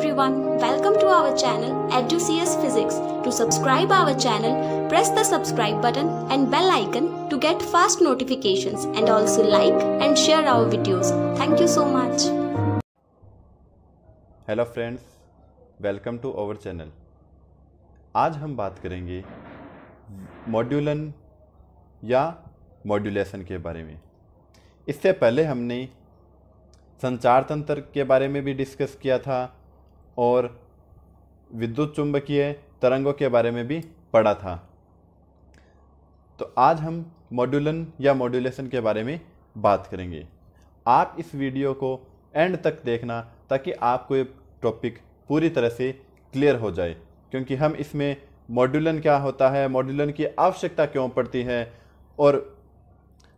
everyone. Welcome to our channel EduCS Physics. To subscribe our channel, press the subscribe button and bell icon to get fast notifications and also like and share our videos. Thank you so much. hello friends welcome to our channel aaj hum baat karenge modulan ya modulation ke bare mein isse pehle humne संचार तंत्र के बारे में भी discuss किया था और विद्युत चुंबकीय तरंगों के बारे में भी पढ़ा था तो आज हम मॉड्यूलन या मॉड्यूलेशन के बारे में बात करेंगे आप इस वीडियो को एंड तक देखना ताकि आपको ये टॉपिक पूरी तरह से क्लियर हो जाए क्योंकि हम इसमें मॉड्यूलन क्या होता है मॉड्यूलन की आवश्यकता क्यों पड़ती है और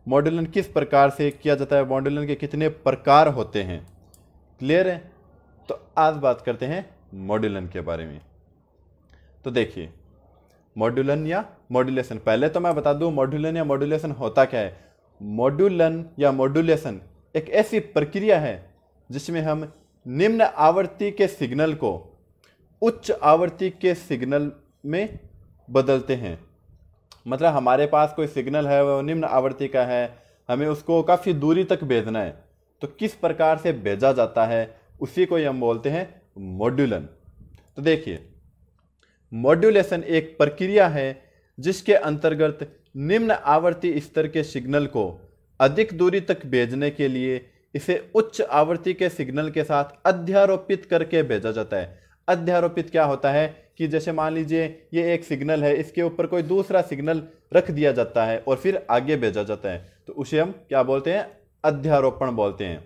मॉड्यूलन किस प्रकार से किया जाता है मॉड्यूलन के कितने प्रकार होते हैं क्लियर है तो आज बात करते हैं मॉड्यूलन के बारे में तो देखिए मॉड्यूलन या मॉड्यूलेशन पहले तो मैं बता दूं मॉड्यूलन या मॉड्यूलेशन होता क्या है मॉड्यूलन या मॉड्यूलेशन एक ऐसी प्रक्रिया है जिसमें हम निम्न आवृत्ति के सिग्नल को उच्च आवृत्ति के सिग्नल में बदलते हैं मतलब हमारे पास कोई सिग्नल है वह निम्न आवृत्ति का है हमें उसको काफ़ी दूरी तक भेजना है तो किस प्रकार से भेजा जाता है उसी को ही हम बोलते हैं मॉड्यूलन तो देखिए मॉड्यूलेशन एक प्रक्रिया है जिसके अंतर्गत निम्न आवर्ती स्तर के सिग्नल को अधिक दूरी तक भेजने के लिए इसे उच्च आवर्ती के सिग्नल के साथ अध्यारोपित करके भेजा जाता है अध्यारोपित क्या होता है कि जैसे मान लीजिए ये एक सिग्नल है इसके ऊपर कोई दूसरा सिग्नल रख दिया जाता है और फिर आगे भेजा जाता है तो उसे हम क्या बोलते हैं अध्यारोपण बोलते हैं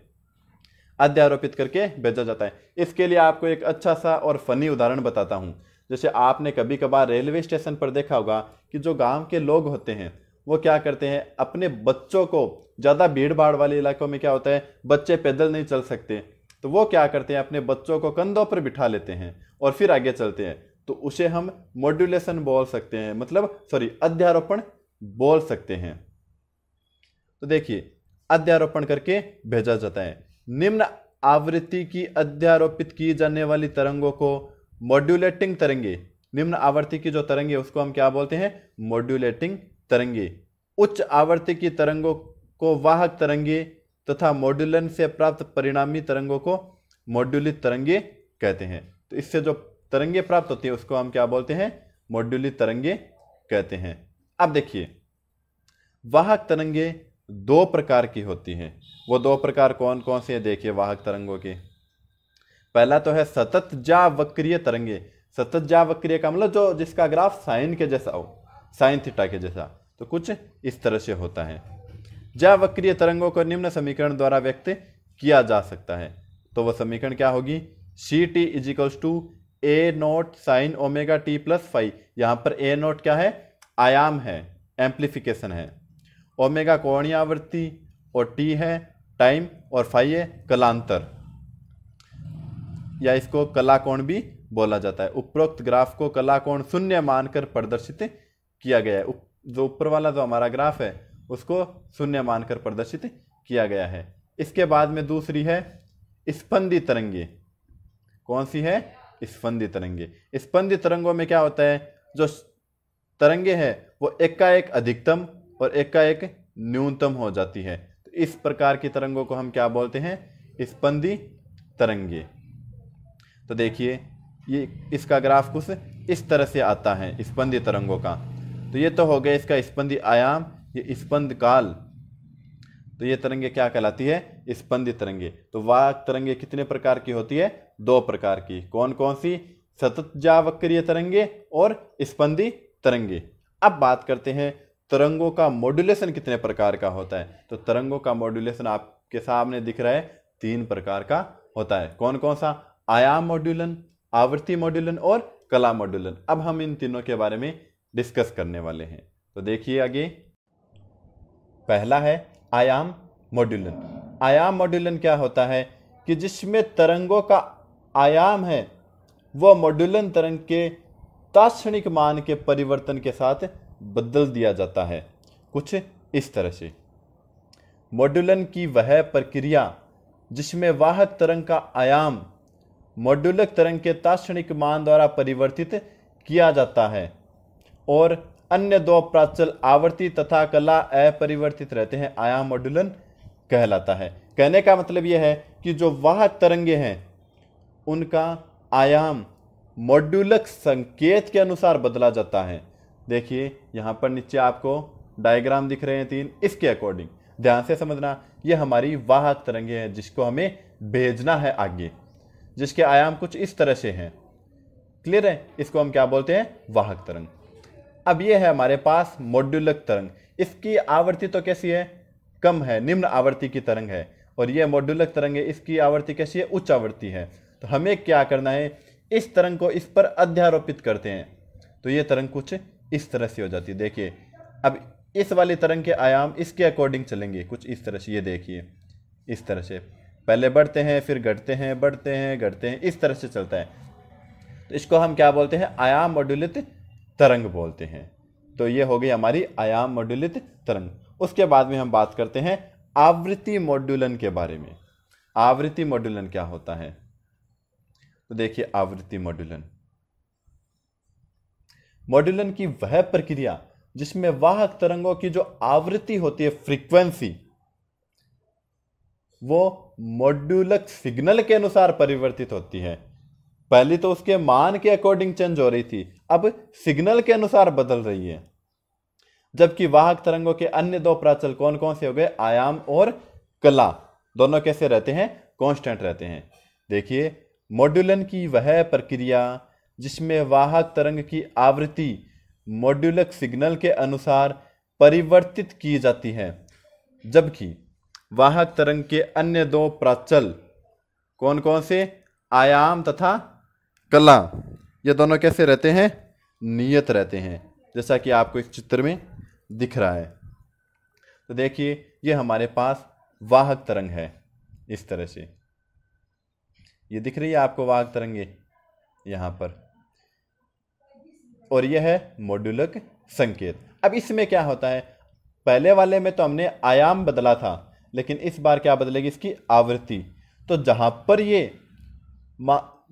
अध्यारोपित करके भेजा जाता है इसके लिए आपको एक अच्छा सा और फनी उदाहरण बताता हूँ जैसे आपने कभी कभार रेलवे स्टेशन पर देखा होगा कि जो गांव के लोग होते हैं वो क्या करते हैं अपने बच्चों को ज़्यादा भीड़ भाड़ वाले इलाकों में क्या होता है बच्चे पैदल नहीं चल सकते तो वो क्या करते हैं अपने बच्चों को कंधों पर बिठा लेते हैं और फिर आगे चलते हैं तो उसे हम मॉड्यूलेशन बोल सकते हैं मतलब सॉरी अध्यारोपण बोल सकते हैं तो देखिए अध्यारोपण करके भेजा जाता है निम्न आवृत्ति की अध्यारोपित की जाने वाली तरंगों को मॉड्यूलेटिंग तरंगे निम्न आवृत्ति की जो तरंगे उसको हम क्या बोलते हैं मॉड्यूलेटिंग तरंगे उच्च आवृत्ति की तरंगों को वाहक तरंगे तथा मॉड्यूलन से प्राप्त परिणामी तरंगों को मॉड्यूलित तरंगे कहते हैं तो इससे जो तरंगे प्राप्त होती है उसको हम क्या बोलते हैं मॉड्यूलित तरंगे कहते हैं अब देखिए वाहक तरंगे दो प्रकार की होती हैं वो दो प्रकार कौन कौन से हैं देखिए वाहक तरंगों के पहला तो है सतत जा वक्रिय तरंगे सतत जा वक्रिय का मतलब जो जिसका ग्राफ साइन के जैसा हो साइन थीटा के जैसा तो कुछ इस तरह से होता है जा वक्रीय तरंगों को निम्न समीकरण द्वारा व्यक्त किया जा सकता है तो वह समीकरण क्या होगी C T is equals to A naught sine omega T plus five यहाँ पर ए नोट क्या है आयाम है एम्प्लीफिकेशन है ओमेगा कोणीय आवृत्ति और टी है टाइम और फाइव है कलांतर या इसको कला कोण भी बोला जाता है उपरोक्त ग्राफ को कला कोण शून्य मानकर प्रदर्शित किया गया है जो ऊपर वाला जो हमारा ग्राफ है उसको शून्य मानकर प्रदर्शित किया गया है इसके बाद में दूसरी है स्पंदी तरंगे कौन सी है स्पंदी तरंगे स्पंदी तरंगों में क्या होता है जो तरंगे हैं वो एकाएक अधिकतम और एक का एक न्यूनतम हो जाती है तो इस प्रकार की तरंगों को हम क्या बोलते हैं स्पंदी तरंगे तो देखिए ये इसका ग्राफ कुछ इस तरह से आता है स्पंदी तरंगों का तो ये तो हो गया इसका स्पंदी आयाम ये स्पंद काल तो ये तरंगे क्या कहलाती है स्पंदी तरंगे तो वाक तरंगे कितने प्रकार की होती है दो प्रकार की कौन कौन सी सतत जावक्रिय तरंगे और स्पंदी तरंगे अब बात करते हैं तरंगों का मॉड्यूलेशन कितने प्रकार का होता है तो तरंगों का मॉड्यूलेशन आपके सामने दिख रहा है तीन प्रकार का होता है कौन कौन सा आयाम मॉड्यूलन आवृत्ति मॉड्यूलन और कला मॉड्यूलन अब हम इन तीनों के बारे में डिस्कस करने वाले हैं तो देखिए आगे पहला है आयाम मॉड्यूलन आयाम मॉड्यूलन क्या होता है कि जिसमें तरंगों का आयाम है वह मॉड्यूलन तरंग के ताक्षणिक मान के परिवर्तन के साथ बदल दिया जाता है कुछ इस तरह से मॉड्यूलन की वह प्रक्रिया जिसमें वाहक तरंग का आयाम मॉड्यूलक तरंग के ताक्षणिक मान द्वारा परिवर्तित किया जाता है और अन्य दो प्राचल आवर्ती तथा कला अपरिवर्तित रहते हैं आयाम मॉड्यूलन कहलाता है कहने का मतलब यह है कि जो वाहक तरंगे हैं उनका आयाम मॉड्यूलक संकेत के अनुसार बदला जाता है देखिए यहाँ पर नीचे आपको डायग्राम दिख रहे हैं तीन इसके अकॉर्डिंग ध्यान से समझना ये हमारी वाहक तरंगे हैं जिसको हमें भेजना है आगे जिसके आयाम कुछ इस तरह से हैं क्लियर है इसको हम क्या बोलते हैं वाहक तरंग अब ये है हमारे पास मॉड्यूलक तरंग इसकी आवृत्ति तो कैसी है कम है निम्न आवृत्ति की तरंग है और ये मॉड्यूलक तरंग है इसकी आवृत्ति कैसी है उच्च आवृत्ति है तो हमें क्या करना है इस तरंग को इस पर अध्यारोपित करते हैं तो ये तरंग कुछ इस तरह से हो जाती है देखिए अब इस वाले तरंग के आयाम इसके अकॉर्डिंग चलेंगे कुछ इस तरह से ये देखिए इस तरह से पहले बढ़ते हैं फिर घटते हैं बढ़ते हैं घटते हैं इस तरह से चलता है तो इसको हम क्या बोलते हैं आयाम मॉड्यूलित तरंग बोलते हैं तो ये हो गई हमारी आयाम मॉड्यूलित तरंग उसके बाद में हम बात करते हैं आवृत्ति मॉड्यूलन के बारे में आवृत्ति मॉड्यूलन क्या होता है तो देखिए आवृत्ति मॉड्यूलन मॉड्यूलन की वह प्रक्रिया जिसमें वाहक तरंगों की जो आवृत्ति होती है फ्रीक्वेंसी वो मॉड्यूलक सिग्नल के अनुसार परिवर्तित होती है पहले तो उसके मान के अकॉर्डिंग चेंज हो रही थी अब सिग्नल के अनुसार बदल रही है जबकि वाहक तरंगों के अन्य दो प्राचल कौन कौन से हो गए आयाम और कला दोनों कैसे रहते हैं कांस्टेंट रहते हैं देखिए मॉड्यूलन की वह प्रक्रिया जिसमें वाहक तरंग की आवृत्ति मॉड्यूलक सिग्नल के अनुसार परिवर्तित की जाती है जबकि वाहक तरंग के अन्य दो प्राचल कौन कौन से आयाम तथा कला ये दोनों कैसे रहते हैं नियत रहते हैं जैसा कि आपको इस चित्र में दिख रहा है तो देखिए ये हमारे पास वाहक तरंग है इस तरह से ये दिख रही है आपको वाहक तरंगे यहाँ पर और यह है मॉड्यूलक संकेत अब इसमें क्या होता है पहले वाले में तो हमने आयाम बदला था लेकिन इस बार क्या बदलेगी इसकी आवृत्ति तो जहाँ पर ये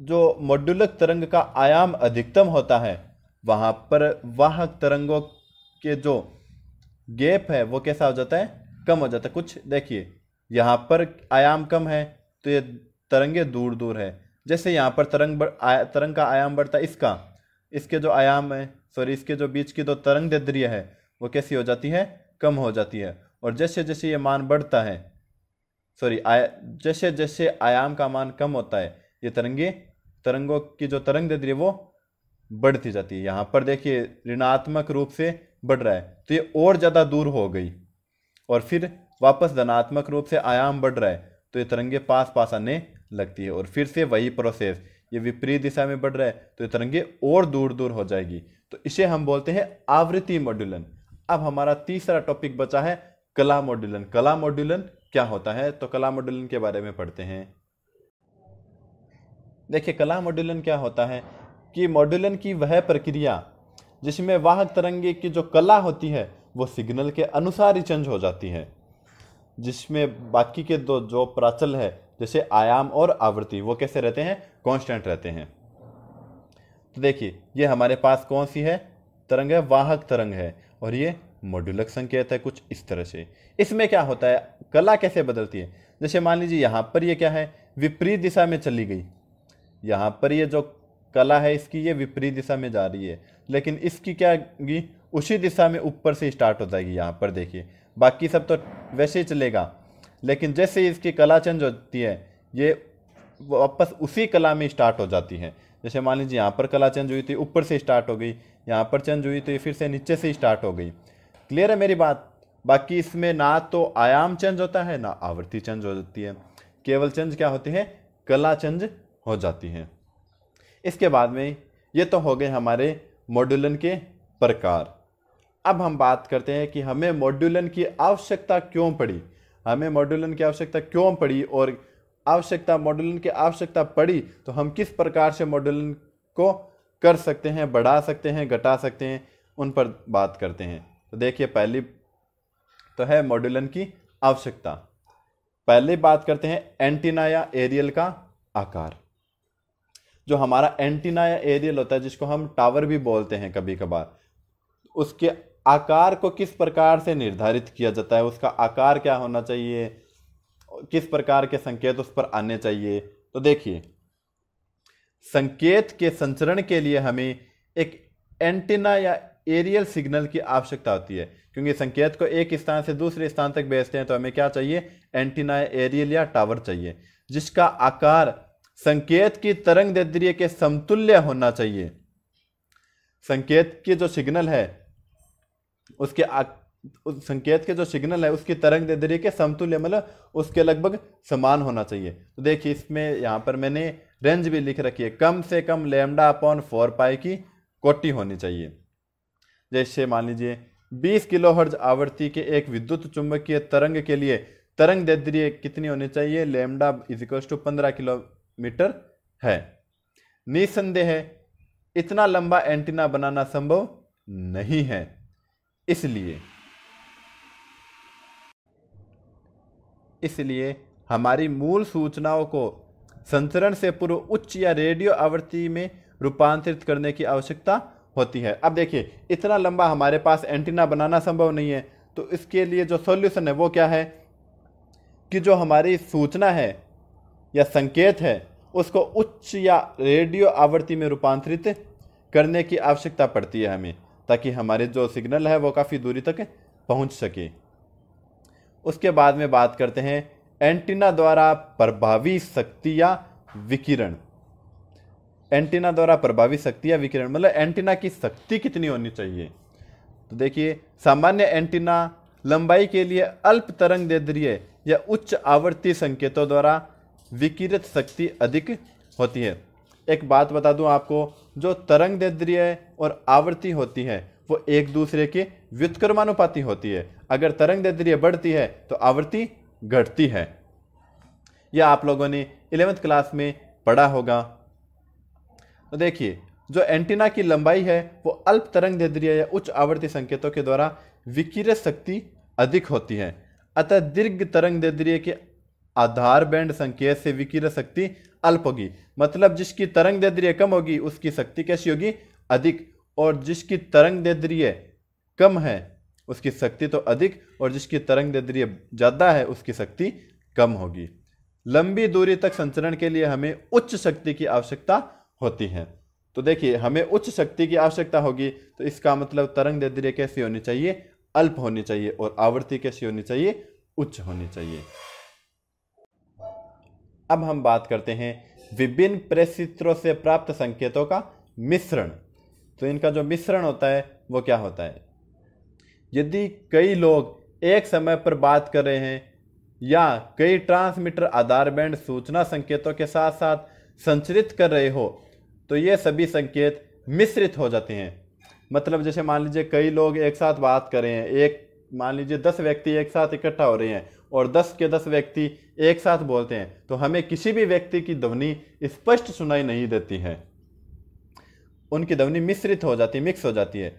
जो मॉड्यूलक तरंग का आयाम अधिकतम होता है वहाँ पर वाहक तरंगों के जो गैप है वो कैसा हो जाता है कम हो जाता है कुछ देखिए यहाँ पर आयाम कम है तो ये तरंगे दूर दूर है जैसे यहाँ पर तरंग बढ़ तरंग का आयाम बढ़ता है इसका इसके जो आयाम है सॉरी इसके जो बीच की जो तरंग दैद्रिय है वो कैसी हो जाती है कम हो जाती है और जैसे जैसे ये मान बढ़ता है सॉरी जैसे जैसे आयाम का मान कम होता है ये तरंगे तरंगों की जो तरंग दैद्रिय वो बढ़ती जाती है यहाँ पर देखिए ऋणात्मक रूप से बढ़ रहा है तो ये और ज़्यादा दूर हो गई और फिर वापस धनात्मक रूप से आयाम बढ़ रहा है तो ये तरंगे पास पास आने लगती है और फिर से वही प्रोसेस ये विपरीत दिशा में बढ़ रहा है तो ये तरंगे और दूर दूर हो जाएगी तो इसे हम बोलते हैं आवृत्ति मॉड्यूलन अब हमारा तीसरा टॉपिक बचा है कला मॉड्यूलन कला मॉड्यूलन क्या होता है तो कला मॉड्यूलन के बारे में पढ़ते हैं देखिए कला मॉड्यूलन क्या होता है कि मॉड्यूलन की वह प्रक्रिया जिसमें वाहक तरंगे की जो कला होती है वो सिग्नल के अनुसार ही चेंज हो जाती है जिसमें बाकी के दो जो प्राचल है जैसे आयाम और आवृत्ति वो कैसे रहते हैं कांस्टेंट रहते हैं तो देखिए ये हमारे पास कौन सी है तरंग है वाहक तरंग है और ये मॉड्यूलक संकेत है कुछ इस तरह से इसमें क्या होता है कला कैसे बदलती है जैसे मान लीजिए यहाँ पर ये क्या है विपरीत दिशा में चली गई यहाँ पर ये जो कला है इसकी ये विपरीत दिशा में जा रही है लेकिन इसकी क्या उसी दिशा में ऊपर से स्टार्ट हो जाएगी यहाँ पर देखिए बाकी सब तो वैसे ही चलेगा लेकिन जैसे इसकी कला चेंज होती है ये वापस उसी कला में स्टार्ट हो जाती है जैसे मान लीजिए यहाँ पर कला चेंज हुई थी तो ऊपर से स्टार्ट हो गई यहाँ पर चेंज हुई थी तो फिर से नीचे से स्टार्ट हो गई क्लियर है मेरी बात बाकी इसमें ना तो आयाम चेंज होता है ना आवृत्ति चेंज हो जाती है केवल चेंज क्या होती है कला चेंज हो जाती है इसके बाद में ये तो हो गए हमारे मॉड्यूलन के प्रकार अब हम बात करते हैं कि हमें मॉड्यूलन की आवश्यकता क्यों पड़ी हमें मॉड्यूलन की आवश्यकता क्यों पड़ी और आवश्यकता मॉड्यूलन की आवश्यकता पड़ी तो हम किस प्रकार से मॉड्यूलन को कर सकते हैं बढ़ा सकते हैं घटा सकते हैं उन पर बात करते हैं तो देखिए पहली तो है मॉड्यूलन की आवश्यकता पहले बात करते हैं एंटीना या एरियल का आकार जो हमारा एंटीना या एरियल होता है जिसको हम टावर भी बोलते हैं कभी कभार उसके आकार को किस प्रकार से निर्धारित किया जाता है उसका आकार क्या होना चाहिए किस प्रकार के संकेत उस पर आने चाहिए तो देखिए संकेत के संचरण के लिए हमें एक एंटीना या एरियल सिग्नल की आवश्यकता होती है क्योंकि संकेत को एक स्थान से दूसरे स्थान तक भेजते हैं तो हमें क्या चाहिए एंटीना या एरियल या टावर चाहिए जिसका आकार संकेत की तरंग दैर्ध्य के समतुल्य होना चाहिए संकेत की जो सिग्नल है उसके आ, उस संकेत के जो सिग्नल है उसकी तरंग दैर्ध्य के समतुल्य मतलब उसके लगभग समान होना चाहिए तो देखिए इसमें यहाँ पर मैंने रेंज भी लिख रखी है कम से कम लेमडा अपॉन फोर पाई की कोटी होनी चाहिए जैसे मान लीजिए 20 किलो हर्ज आवृत्ति के एक विद्युत चुंबकीय तरंग के लिए तरंग दैर्ध्य कितनी होनी चाहिए लेमडा इज टू पंद्रह किलोमीटर है निसंदेह इतना लंबा एंटीना बनाना संभव नहीं है इसलिए इसलिए हमारी मूल सूचनाओं को संचरण से पूर्व उच्च या रेडियो आवृत्ति में रूपांतरित करने की आवश्यकता होती है अब देखिए इतना लंबा हमारे पास एंटीना बनाना संभव नहीं है तो इसके लिए जो सॉल्यूशन है वो क्या है कि जो हमारी सूचना है या संकेत है उसको उच्च या रेडियो आवृत्ति में रूपांतरित करने की आवश्यकता पड़ती है हमें ताकि हमारे जो सिग्नल है वो काफ़ी दूरी तक पहुंच सके उसके बाद में बात करते हैं एंटीना द्वारा प्रभावी शक्ति या विकिरण एंटीना द्वारा प्रभावी शक्ति या विकिरण मतलब एंटीना की शक्ति कितनी होनी चाहिए तो देखिए सामान्य एंटीना लंबाई के लिए अल्प तरंग दैर्ध्य या उच्च आवर्ती संकेतों द्वारा विकिरित शक्ति अधिक होती है एक बात बता दूं आपको जो तरंग दैद्रीय और आवृत्ति होती है वो एक दूसरे के व्युत्क्रमानुपाति होती है अगर तरंग दैद्रीय बढ़ती है तो आवृत्ति घटती है यह आप लोगों ने इलेवेंथ क्लास में पढ़ा होगा तो देखिए जो एंटीना की लंबाई है वो अल्प तरंग दैद्रीय या उच्च आवृत्ति संकेतों के द्वारा विकिरित शक्ति अधिक होती है अतः दीर्घ तरंग दैद्रीय के आधार बैंड संकेत से विकिरण शक्ति अल्प होगी मतलब जिसकी तरंग दैद्रिय कम होगी उसकी शक्ति कैसी होगी अधिक और जिसकी तरंग दैद्रिय कम है उसकी शक्ति तो अधिक और जिसकी तरंग दैद्रिय ज़्यादा है उसकी शक्ति कम होगी लंबी दूरी तक संचरण के लिए हमें उच्च शक्ति की आवश्यकता होती है तो देखिए हमें उच्च शक्ति की आवश्यकता होगी तो इसका मतलब तरंग दैद्रिय कैसी होनी चाहिए अल्प होनी चाहिए और आवृत्ति कैसी होनी चाहिए उच्च होनी चाहिए अब हम बात करते हैं विभिन्न प्रेषित्रों से प्राप्त संकेतों का मिश्रण तो इनका जो मिश्रण होता है वो क्या होता है यदि कई लोग एक समय पर बात कर रहे हैं या कई ट्रांसमीटर आधार बैंड सूचना संकेतों के साथ साथ संचरित कर रहे हो तो ये सभी संकेत मिश्रित हो जाते हैं मतलब जैसे मान लीजिए कई लोग एक साथ बात कर रहे हैं एक मान लीजिए दस व्यक्ति एक साथ इकट्ठा हो रहे हैं और दस के दस व्यक्ति एक साथ बोलते हैं तो हमें किसी भी व्यक्ति की ध्वनि स्पष्ट सुनाई नहीं देती है उनकी ध्वनि मिश्रित हो जाती मिक्स हो जाती है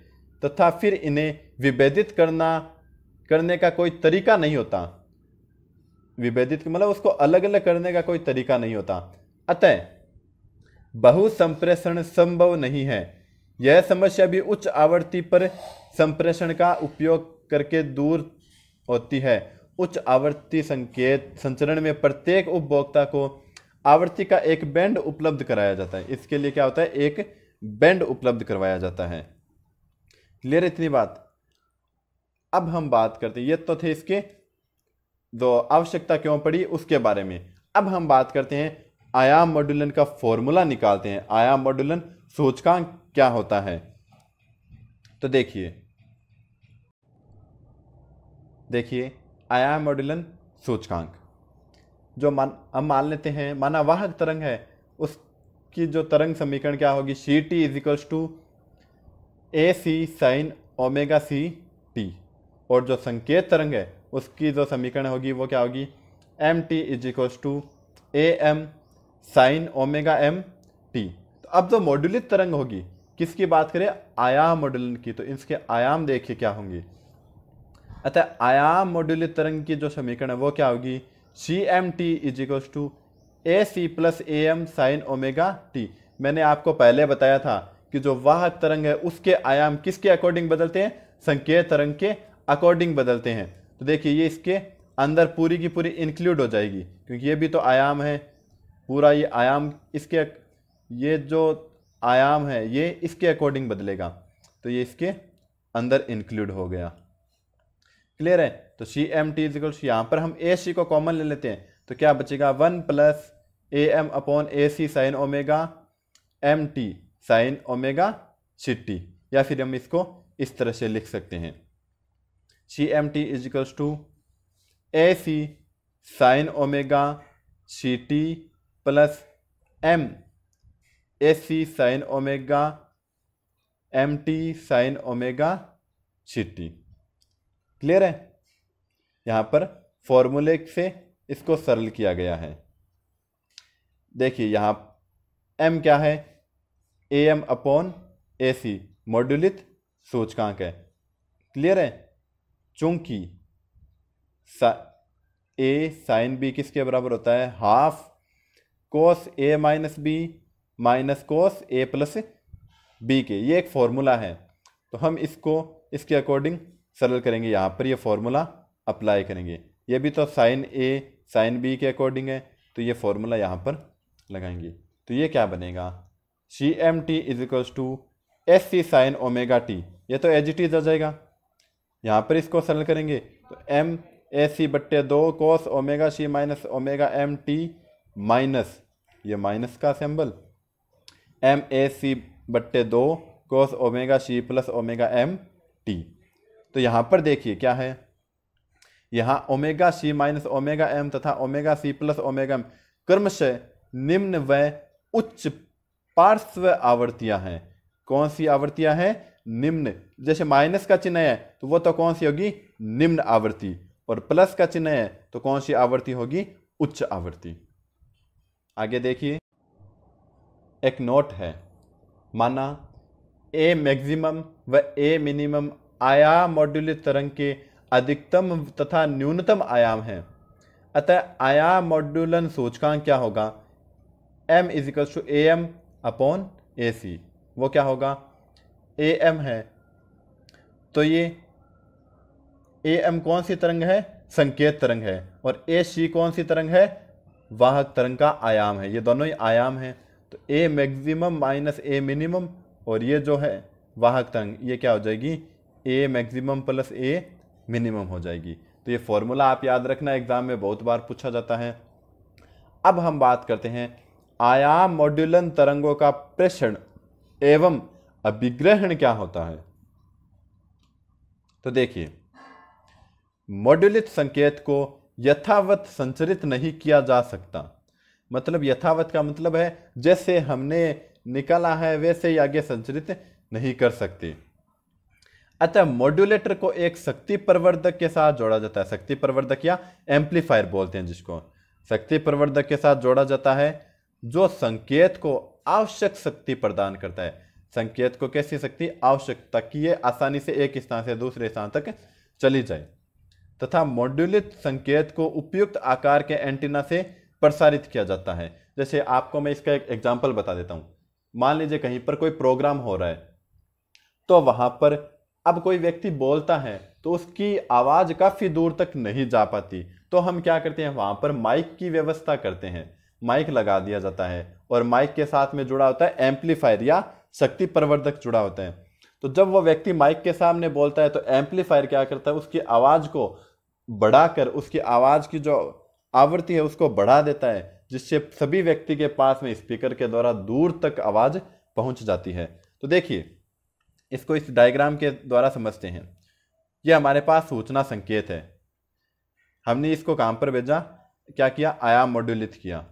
तथा फिर इन्हें विभेदित करना करने का कोई तरीका नहीं होता विभेदित मतलब उसको अलग अलग करने का कोई तरीका नहीं होता अतः बहु संप्रेषण संभव नहीं है यह समस्या भी उच्च आवृत्ति पर संप्रेषण का उपयोग करके दूर होती है उच्च आवृत्ति संकेत संचरण में प्रत्येक उपभोक्ता को आवृत्ति का एक बैंड उपलब्ध कराया जाता है इसके लिए क्या होता है एक बैंड उपलब्ध करवाया जाता है क्लियर इतनी बात अब हम बात करते हैं ये तो थे इसके जो आवश्यकता क्यों पड़ी उसके बारे में अब हम बात करते हैं आयाम मॉडुलन का फॉर्मूला निकालते हैं आयाम मॉडुलन सूचकांक क्या होता है तो देखिए देखिए आया मॉड्यूलन सूचकांक जो मान हम मान लेते हैं माना वाहक तरंग है उसकी जो तरंग समीकरण क्या होगी C T is equals to A C sine omega C T और जो संकेत तरंग है उसकी जो समीकरण होगी वो क्या होगी M T is equals to A M sine omega M T तो अब जो मॉड्यूलित तरंग होगी किसकी बात करें आयाम मॉडुलन की तो इसके आयाम देखिए क्या होंगे अतः आयाम मॉड्यूली तरंग की जो समीकरण है वो क्या होगी C M T is equals to A C plus A M sine omega T मैंने आपको पहले बताया था कि जो वाहक तरंग है उसके आयाम किसके अकॉर्डिंग बदलते हैं संकेत तरंग के अकॉर्डिंग बदलते हैं तो देखिए ये इसके अंदर पूरी की पूरी इंक्लूड हो जाएगी क्योंकि ये भी तो आयाम है पूरा ये आयाम इसके ये जो आयाम है ये इसके अकॉर्डिंग बदलेगा तो ये इसके अंदर इंक्लूड हो गया क्लियर है तो सी एम टी इजिकल्स यहाँ पर हम ए सी को कॉमन ले लेते हैं तो क्या बचेगा one plus A M upon A C sine omega M T sine omega C T या फिर हम इसको इस तरह से लिख सकते हैं C M T is equals to A C sine omega C T plus M A C sine omega M T sine omega C T clear है यहाँ पर फॉर्मूले से इसको सरल किया गया है देखिए यहाँ एम क्या है ए एम अपॉन ए सी मॉड्यूलित सूचकांक है क्लियर है चूंकि ए साइन बी किसके बराबर होता है half cos A minus B minus cos A plus B के ये एक फॉर्मूला है तो हम इसको इसके अकॉर्डिंग सरल करेंगे यहाँ पर ये फार्मूला अप्लाई करेंगे ये भी तो साइन ए साइन बी के अकॉर्डिंग है तो ये फार्मूला यहाँ पर लगाएंगे तो ये क्या बनेगा C M T is equals to S C sine omega T ये तो एच टी आ जाएगा यहाँ पर इसको सरल करेंगे तो एम ए सी बट्टे दो cos omega C minus omega M T minus ये माइनस का सिंबल एम ए सी बट्टे दो cos omega C plus omega M T तो यहाँ पर देखिए क्या है यहाँ omega C minus omega M तथा omega C plus omega M क्रमश निम्न व उच्च पार्श्व आवर्तियां हैं कौन सी आवर्तियां हैं निम्न जैसे माइनस का चिन्ह है तो वो तो कौन सी होगी निम्न आवर्ती और प्लस का चिन्ह है तो कौन सी आवृत्ति होगी उच्च आवृत्ति आगे देखिए एक नोट है माना ए मैक्सिमम व ए मिनिमम आयाम मॉड्यूलर तरंग के अधिकतम तथा न्यूनतम आयाम हैं अतः आयाम मॉड्यूलन सूचकांक क्या होगा M is equals to A M upon A C वो क्या होगा ए एम है तो ये ए एम कौन सी तरंग है संकेत तरंग है और ए सी कौन सी तरंग है वाहक तरंग का आयाम है ये दोनों ही आयाम हैं तो A maximum minus A minimum और ये जो है वाहक तरंग ये क्या हो जाएगी A maximum plus A minimum हो जाएगी तो ये फॉर्मूला आप याद रखना एग्ज़ाम में बहुत बार पूछा जाता है अब हम बात करते हैं आयाम मॉड्यूलन तरंगों का प्रेषण एवं अभिग्रहण क्या होता है तो देखिए मॉड्यूलित संकेत को यथावत संचरित नहीं किया जा सकता मतलब यथावत का मतलब है जैसे हमने निकाला है वैसे ही आगे संचरित नहीं कर सकते अच्छा मॉड्यूलेटर को एक शक्ति प्रवर्धक के साथ जोड़ा जाता है शक्ति प्रवर्धक या एम्पलीफायर बोलते हैं जिसको शक्ति प्रवर्धक के साथ जोड़ा जाता है जो संकेत को आवश्यक शक्ति प्रदान करता है संकेत को कैसी शक्ति आवश्यकता कि ये आसानी से एक स्थान से दूसरे स्थान तक चली जाए तथा मॉड्यूलित संकेत को उपयुक्त आकार के एंटीना से प्रसारित किया जाता है जैसे आपको मैं इसका एक एग्जाम्पल बता देता हूँ मान लीजिए कहीं पर कोई प्रोग्राम हो रहा है तो वहां पर अब कोई व्यक्ति बोलता है तो उसकी आवाज़ काफ़ी दूर तक नहीं जा पाती तो हम क्या करते हैं वहाँ पर माइक की व्यवस्था करते हैं माइक लगा दिया जाता है और माइक के साथ में जुड़ा होता है एम्पलीफायर या शक्ति प्रवर्धक जुड़ा होता है तो जब वह व्यक्ति माइक के सामने बोलता है तो एम्पलीफायर क्या करता है उसकी आवाज़ को बढ़ाकर उसकी आवाज़ की जो आवृत्ति है उसको बढ़ा देता है जिससे सभी व्यक्ति के पास में स्पीकर के द्वारा दूर तक आवाज़ पहुंच जाती है तो देखिए इसको इस डायग्राम के द्वारा समझते हैं ये हमारे पास सूचना संकेत है हमने इसको काम पर भेजा क्या किया आयाम मॉड्यूलित किया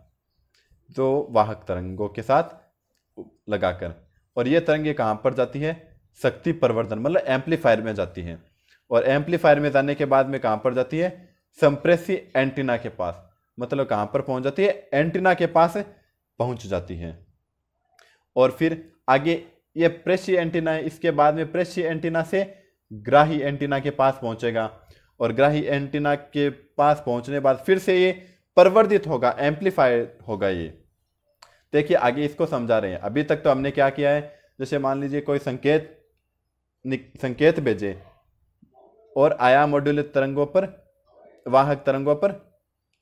जो वाहक तरंगों के साथ लगाकर और ये तरंग ये कहाँ पर जाती है शक्ति प्रवर्धन मतलब एम्पलीफायर में जाती है और एम्पलीफायर में जाने के बाद में कहाँ पर जाती है संप्रेसी एंटीना के पास मतलब कहाँ पर पहुँच जाती है एंटीना के पास पहुँच जाती है और फिर आगे ये प्रेशी एंटीना है इसके बाद में प्रेशी एंटीना से ग्राही एंटीना के पास पहुंचेगा और ग्राही एंटीना के पास पहुंचने बाद फिर से ये परिवर्तित होगा एम्पलीफाइड होगा ये देखिए आगे इसको समझा रहे हैं अभी तक तो हमने क्या किया है जैसे मान लीजिए कोई संकेत संकेत भेजे और आया मॉड्यूलित तरंगों पर वाहक तरंगों पर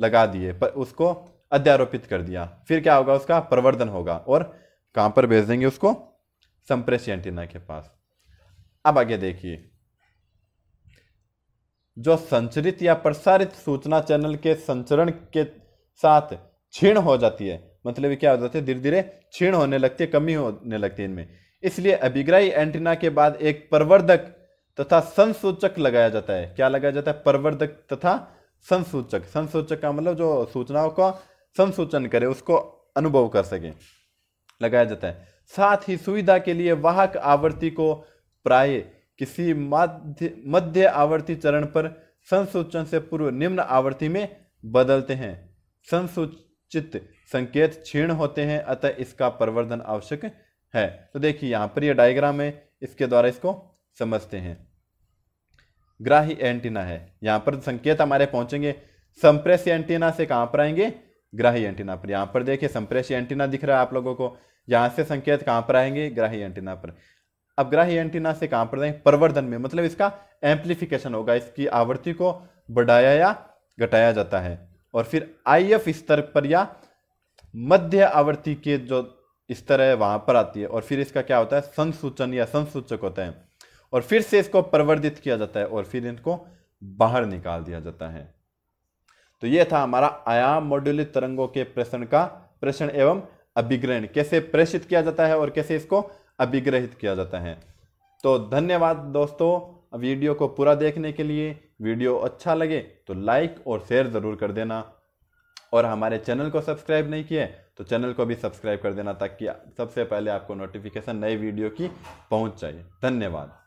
लगा दिए पर उसको अध्यारोपित कर दिया फिर क्या होगा उसका प्रवर्धन होगा और कहाँ पर भेज देंगे उसको संप्रेस एंटीना के पास अब आगे देखिए जो संचरित या प्रसारित सूचना चैनल के संचरण के साथ क्षीण हो जाती है मतलब क्या हो जाती है धीरे धीरे क्षीण होने लगती है कमी होने लगती है इनमें इसलिए अभिग्राही एंटीना के बाद एक प्रवर्धक तथा संसूचक लगाया जाता है क्या लगाया जाता है प्रवर्धक तथा संसूचक संसूचक का मतलब जो सूचनाओं का संसूचन करे उसको अनुभव कर सके लगाया जाता है साथ ही सुविधा के लिए वाहक आवृत्ति को प्राय किसी मध्य मध्य आवर्ती चरण पर संसूचन से पूर्व निम्न आवृत्ति में बदलते हैं संसूचित संकेत क्षीण होते हैं अतः इसका प्रवर्धन आवश्यक है तो देखिए यहाँ पर यह डायग्राम है इसके द्वारा इसको समझते हैं ग्राही एंटीना है यहाँ पर संकेत हमारे पहुंचेंगे संप्रेस एंटीना से कहाँ पर आएंगे ग्राही एंटीना पर यहाँ पर देखिए संप्रेस एंटीना दिख रहा है आप लोगों को यहां से संकेत कहाँ पर आएंगे ग्राही एंटीना पर अब ग्राही एंटीना से कहाँ पर जाएंगे प्रवर्धन में मतलब इसका एम्प्लीफिकेशन होगा इसकी आवृत्ति को बढ़ाया या घटाया जाता है और फिर आईएफ स्तर पर या मध्य आवृत्ति के जो स्तर है वहाँ पर आती है और फिर इसका क्या होता है संसूचन या संसूचक होता है और फिर से इसको प्रवर्धित किया जाता है और फिर इनको बाहर निकाल दिया जाता है तो ये था हमारा आयाम मॉड्यूलित तरंगों के प्रश्न का प्रश्न एवं अभिग्रहण कैसे प्रेषित किया जाता है और कैसे इसको अभिग्रहित किया जाता है तो धन्यवाद दोस्तों वीडियो को पूरा देखने के लिए वीडियो अच्छा लगे तो लाइक और शेयर ज़रूर कर देना और हमारे चैनल को सब्सक्राइब नहीं किए तो चैनल को भी सब्सक्राइब कर देना ताकि सबसे पहले आपको नोटिफिकेशन नए वीडियो की पहुंच जाए धन्यवाद